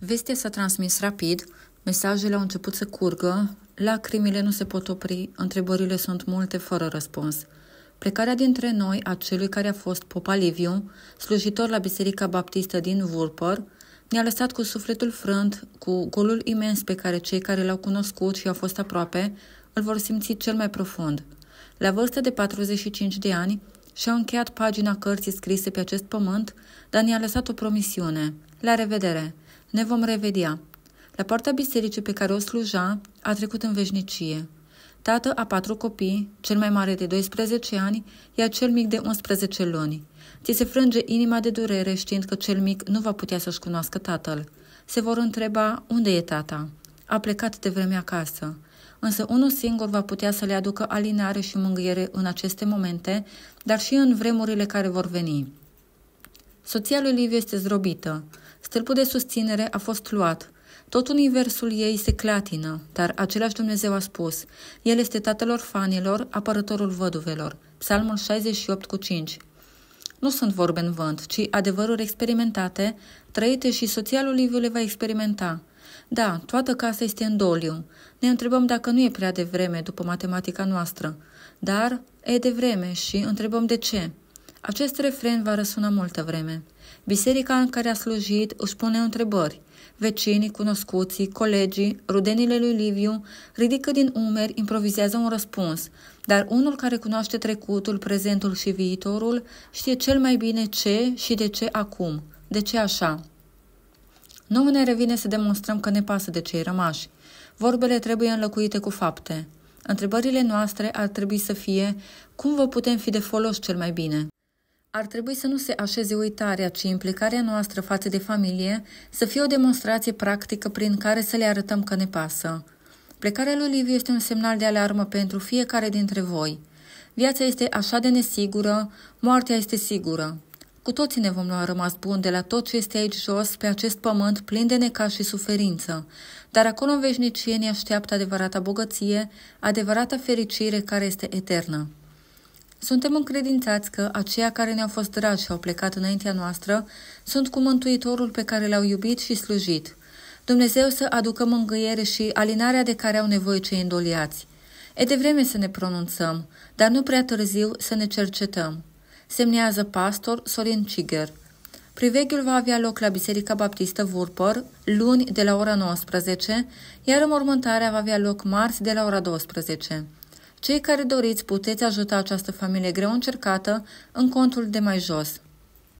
Vestea s-a transmis rapid, mesajele au început să curgă, lacrimile nu se pot opri, întrebările sunt multe fără răspuns. Plecarea dintre noi a celui care a fost Popa Liviu, slujitor la Biserica Baptistă din Vulpăr, ne-a lăsat cu sufletul frânt, cu golul imens pe care cei care l-au cunoscut și au fost aproape, îl vor simți cel mai profund. La vârsta de 45 de ani, și a încheiat pagina cărții scrise pe acest pământ, dar ne-a lăsat o promisiune. La revedere! Ne vom revedea. La poarta bisericii pe care o sluja a trecut în veșnicie. Tată a patru copii, cel mai mare de 12 ani, iar cel mic de 11 luni. Ți se frânge inima de durere știind că cel mic nu va putea să-și cunoască tatăl. Se vor întreba unde e tata. A plecat de vreme acasă. Însă unul singur va putea să le aducă alinare și mângâiere în aceste momente, dar și în vremurile care vor veni. Soția lui Liviu este zdrobită. Stâlpul de susținere a fost luat. Tot universul ei se clatină, dar același Dumnezeu a spus, El este tatăl orfanilor, apărătorul văduvelor. Psalmul 68 cu 5 nu sunt vorbe în vânt, ci adevăruri experimentate, trăite și soția lui Liviu le va experimenta. Da, toată casa este în doliu. Ne întrebăm dacă nu e prea devreme după matematica noastră. Dar e devreme și întrebăm de ce. Acest refren va răsuna multă vreme. Biserica în care a slujit își pune întrebări. Vecinii, cunoscuții, colegii, rudenile lui Liviu ridică din umeri, improvizează un răspuns, dar unul care cunoaște trecutul, prezentul și viitorul știe cel mai bine ce și de ce acum, de ce așa. Nu ne revine să demonstrăm că ne pasă de cei rămași. Vorbele trebuie înlocuite cu fapte. Întrebările noastre ar trebui să fie cum vă putem fi de folos cel mai bine. Ar trebui să nu se așeze uitarea, ci implicarea noastră față de familie să fie o demonstrație practică prin care să le arătăm că ne pasă. Plecarea lui Liviu este un semnal de alarmă pentru fiecare dintre voi. Viața este așa de nesigură, moartea este sigură. Cu toții ne vom lua rămas bun de la tot ce este aici jos, pe acest pământ plin de necaș și suferință. Dar acolo în veșnicie ne așteaptă adevărata bogăție, adevărata fericire care este eternă. Suntem încredințați că aceia care ne-au fost dragi și au plecat înaintea noastră sunt cu Mântuitorul pe care l-au iubit și slujit. Dumnezeu să aducă mângâiere și alinarea de care au nevoie cei îndoliați. E de vreme să ne pronunțăm, dar nu prea târziu să ne cercetăm. Semnează pastor Sorin Ciger. Priveghiul va avea loc la Biserica Baptistă Vurpăr, luni de la ora 19, iar înmormântarea va avea loc marți de la ora 12. Cei care doriți puteți ajuta această familie greu încercată în contul de mai jos.